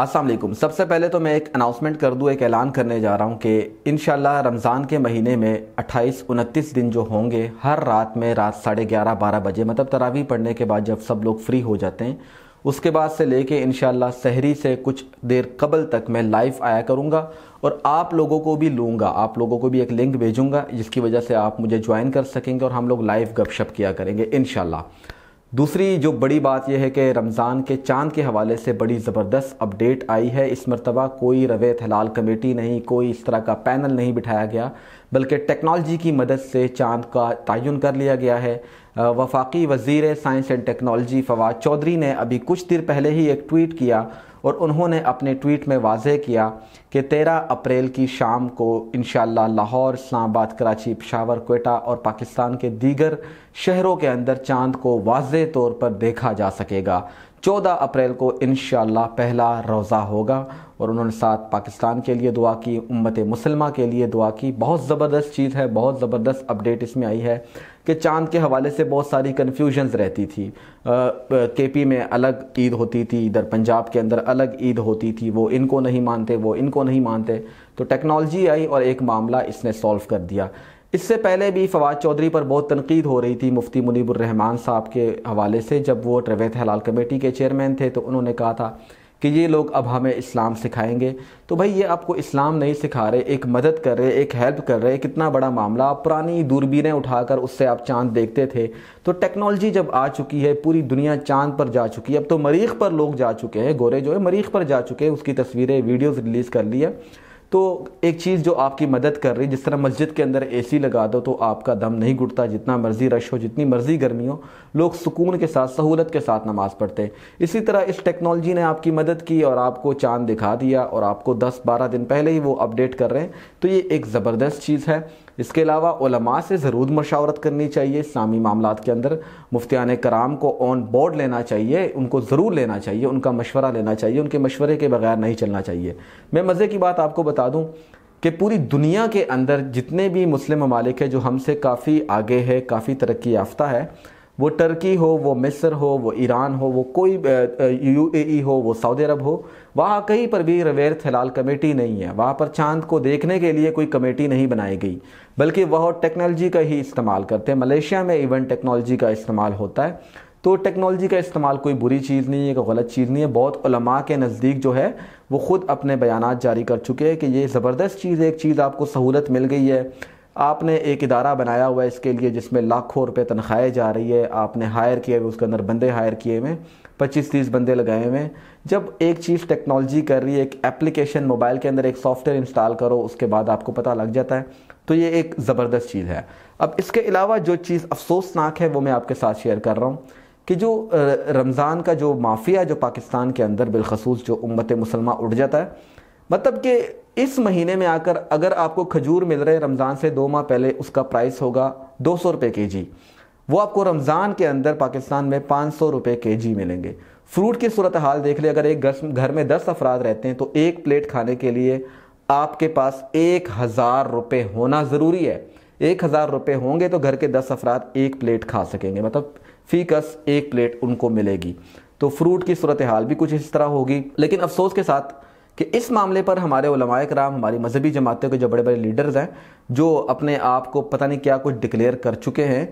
असलम सबसे पहले तो मैं एक अनाउंसमेंट कर दूँ एक ऐलान करने जा रहा हूँ कि इन रमज़ान के महीने में 28 उनतीस दिन जो होंगे हर रात में रात साढ़े ग्यारह बारह बजे मतलब तरावी पढ़ने के बाद जब सब लोग फ्री हो जाते हैं उसके बाद से लेके इन शहरी से कुछ देर कबल तक मैं लाइव आया करूँगा और आप लोगों को भी लूँगा आप लोगों को भी एक लिंक भेजूँगा जिसकी वजह से आप मुझे ज्वाइन कर सकेंगे और हम लोग लाइव गपशप किया करेंगे इन दूसरी जो बड़ी बात यह है कि रमज़ान के चांद के हवाले से बड़ी ज़बरदस्त अपडेट आई है इस मरतबा कोई रवैत हलाल कमेटी नहीं कोई इस तरह का पैनल नहीं बिठाया गया बल्कि टेक्नोलॉजी की मदद से चांद का तयन कर लिया गया है वफाकी वजीर science and technology Fawad Chaudhry ने अभी कुछ देर पहले ही एक ट्वीट किया और उन्होंने अपने ट्वीट में वाजे किया कि 13 अप्रैल की शाम को इन लाहौर इस्लामाबाद कराची पिशावर कोटा और पाकिस्तान के दीगर शहरों के अंदर चांद को वाज तौर पर देखा जा सकेगा 14 अप्रैल को इन पहला रोज़ा होगा और उन्होंने साथ पाकिस्तान के लिए दुआ की उम्मत मुसलमा के लिए दुआ की बहुत ज़बरदस्त चीज़ है बहुत ज़बरदस्त अपडेट इसमें आई है कि चांद के हवाले से बहुत सारी कन्फ्यूजन्स रहती थी के पी में अलग ईद होती थी इधर पंजाब के अंदर अलग ईद होती थी वो इनको नहीं मानते वो इनको नहीं मानते तो टेक्नोलॉजी आई और एक मामला इसने सॉल्व कर दिया इससे पहले भी फवाद चौधरी पर बहुत तनकीद हो रही थी मुफ्ती मुनीबरहमान साहब के हवाले से जब वो ट्रवैत हलाल कमेटी के चेयरमैन थे तो उन्होंने कहा था कि ये लोग अब हमें इस्लाम सिखाएंगे तो भाई ये आपको इस्लाम नहीं सिखा रहे एक मदद कर रहे एक हेल्प कर रहे कितना बड़ा मामला आप पुरानी दूरबीनें उठाकर उससे आप चांद देखते थे तो टेक्नोलॉजी जब आ चुकी है पूरी दुनिया चांद पर जा चुकी है अब तो मरीख पर लोग जा चुके हैं गोरे जो है मरीख पर जा चुके हैं उसकी तस्वीरें वीडियोज़ रिलीज़ कर ली है तो एक चीज़ जो आपकी मदद कर रही है जिस तरह मस्जिद के अंदर एसी लगा दो तो आपका दम नहीं घुटता जितना मर्ज़ी रश हो जितनी मर्ज़ी गर्मी हो लोग सुकून के साथ सहूलत के साथ नमाज़ पढ़ते हैं इसी तरह इस टेक्नोलॉजी ने आपकी मदद की और आपको चांद दिखा दिया और आपको 10-12 दिन पहले ही वो अपडेट कर रहे हैं तो ये एक ज़बरदस्त चीज़ है इसके अलावा उलमा से ज़रूर मशावरत करनी चाहिए इस्लामी मामला के अंदर मुफ्तियान कराम को ऑन बोर्ड लेना चाहिए उनको ज़रूर लेना चाहिए उनका मशवरा लेना चाहिए उनके मशवरे के बगैर नहीं चलना चाहिए मैं मज़े की बात आपको बता दूँ कि पूरी दुनिया के अंदर जितने भी मुस्लिम ममालिक है जो हमसे काफ़ी आगे है काफ़ी तरक्की याफ्ता है वो टर्की हो वो मिस्र हो वो ईरान हो वो कोई यू ए हो वो सऊदी अरब हो वहाँ कहीं पर भी रवेर थलाल कमेटी नहीं है वहाँ पर चांद को देखने के लिए कोई कमेटी नहीं बनाई गई बल्कि वह टेक्नोलॉजी का ही इस्तेमाल करते हैं मलेशिया में इवन टेक्नोलॉजी का इस्तेमाल होता है तो टेक्नोलॉजी का इस्तेमाल कोई बुरी चीज़ नहीं है कोई गलत चीज़ नहीं है बहुत उलमा के नज़दीक जो है वो ख़ुद अपने बयान जारी कर चुके हैं कि ये ज़बरदस्त चीज़ है एक चीज़ आपको सहूलत मिल गई है आपने एक इदारा बनाया हुआ है इसके लिए जिसमें लाखों रुपए तनख्वाहें जा रही है आपने हायर किए हुए उसके अंदर बंदे हायर किए हुए पच्चीस तीस बंदे लगाए हुए जब एक चीज़ टेक्नोलॉजी कर रही है एक एप्लीकेशन मोबाइल के अंदर एक सॉफ्टवेयर इंस्टॉल करो उसके बाद आपको पता लग जाता है तो ये एक ज़बरदस्त चीज़ है अब इसके अलावा जो चीज़ अफसोसनाक है वो मैं आपके साथ शेयर कर रहा हूँ कि जो रमज़ान का जो माफिया जो पाकिस्तान के अंदर बिलखसूस जो उम्मत मुसलमान उठ जाता है मतलब कि इस महीने में आकर अगर आपको खजूर मिल रहे रमज़ान से दो माह पहले उसका प्राइस होगा दो सौ रुपये के जी वो आपको रमज़ान के अंदर पाकिस्तान में पाँच सौ रुपये के जी मिलेंगे फ्रूट की सूरत हाल देख ले अगर एक घर में दस अफराद रहते हैं तो एक प्लेट खाने के लिए आपके पास एक हज़ार रुपये होना ज़रूरी है एक हज़ार रुपये होंगे तो घर के दस अफराद एक प्लेट खा सकेंगे मतलब फीकस एक प्लेट उनको मिलेगी तो फ्रूट की सूरत हाल भी कुछ इस तरह होगी लेकिन अफसोस के साथ कि इस मामले पर हमारे उलमाए कराम हमारी मजहबी जमातों के जो बड़े बड़े लीडर्स हैं जो अपने आप को पता नहीं क्या कुछ डिक्लेयर कर चुके हैं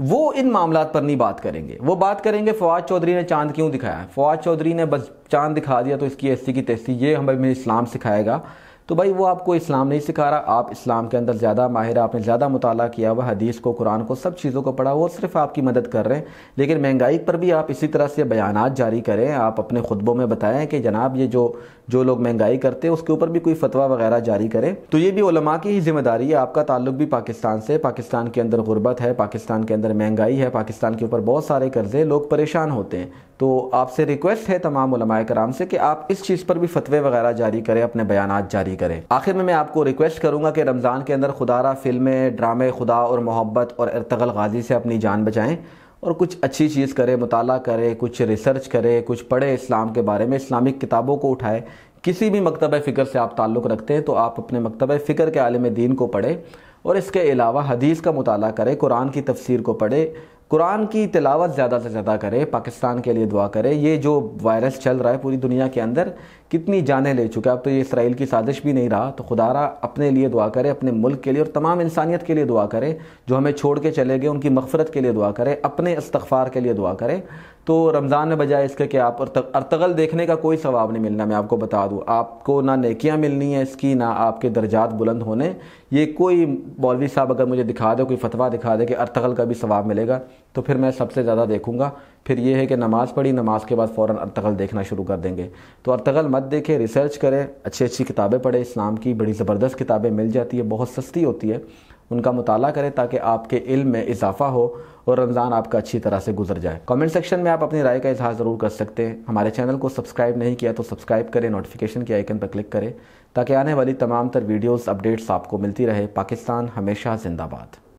वो इन मामला पर नहीं बात करेंगे वो बात करेंगे फवाद चौधरी ने चांद क्यों दिखाया फवाद चौधरी ने बस चांद दिखा दिया तो इसकी ऐसी की तैसी ये हमें इस्लाम सिखाएगा तो भाई वो आपको इस्लाम नहीं सिखा रहा आप इस्लाम के अंदर ज़्यादा माहिर आपने ज़्यादा मुताला किया हुआ हदीस को कुरान को सब चीज़ों को पढ़ा वो सिर्फ आपकी मदद कर रहे हैं लेकिन महंगाई पर भी आप इसी तरह से बयान जारी करें आप अपने खुतबों में बताएं कि जनाब ये जो जो लोग महंगाई करते हैं उसके ऊपर भी कोई फतवा वगैरह जारी करें तो ये भी उलमा की ही जिम्मेदारी है आपका ताल्लुक भी पाकिस्तान से पाकिस्तान के अंदर गुर्बत है पाकिस्तान के अंदर महंगाई है पाकिस्तान के ऊपर बहुत सारे कर्जे लोग परेशान होते हैं तो आपसे रिक्वेस्ट है तमाम कराम से कि आप इस चीज़ पर भी फतवे वगैरह जारी करें अपने बयान जारी नहीं करें आखिर में मैं आपको रिक्वेस्ट करूंगा कि रमज़ान के अंदर खुदारा फिल्में ड्रामे खुदा और मोहब्बत और इरतगल गाजी से अपनी जान बचाएं और कुछ अच्छी चीज़ करें मुताल करें कुछ रिसर्च करें कुछ पढ़े इस्लाम के बारे में इस्लामिक किताबों को उठाए किसी भी मकतब फ़िक्र से आप ताल्लुक़ रखते हैं तो आप अपने मकतब फ़िक्र के आलम दीन को पढ़ें और इसके अलावा हदीस का मुताल करें कुरान की तफसीर को पढ़े कुरान की तिलावत ज़्यादा से ज़्यादा करें पाकिस्तान के लिए दुआ करें ये जो वायरस चल रहा है पूरी दुनिया के अंदर कितनी जानें ले चुके अब तो ये इसराइल की साजिश भी नहीं रहा तो खुदारा अपने लिए दुआ करे अपने मुल्क के लिए और तमाम इंसानियत के लिए दुआ करे जो हमें छोड़ के चले गए उनकी मफफरत के लिए दुआ करें अपने इस्तफ़ार के लिए दुआ करें तो रमज़ान में बजाय इसके कि आप अरतगल देखने का कोई सवाब नहीं मिलना मैं आपको बता दूँ आपको ना नेकियाँ मिलनी है इसकी ना आपके दर्जात बुलंद होने ये कोई मौलवी साहब अगर मुझे दिखा दे कोई फतवा दिखा दे कि अरतगल का भी सवाब मिलेगा तो फिर मैं सबसे ज़्यादा देखूँगा फिर ये है कि नमाज़ पढ़ी नमाज़ के बाद फ़ौर अरतगल देखना शुरू कर देंगे तो अरतगल मत देखें रिसर्च करें अच्छी अच्छी किताबें पढ़ें इस्लाम की बड़ी ज़बरदस्त किताबें मिल जाती है बहुत सस्ती होती है उनका मुताला करें ताकि आपके इल्म में इजाफा हो और रमज़ान आपका अच्छी तरह से गुजर जाए कमेंट सेक्शन में आप अपनी राय का इजहार ज़रूर कर सकते हैं हमारे चैनल को सब्सक्राइब नहीं किया तो सब्सक्राइब करें नोटिफिकेशन के आइकन पर क्लिक करें ताकि आने वाली तमाम तर वीडियोज़ अपडेट्स आपको मिलती रहे पाकिस्तान हमेशा जिंदाबाद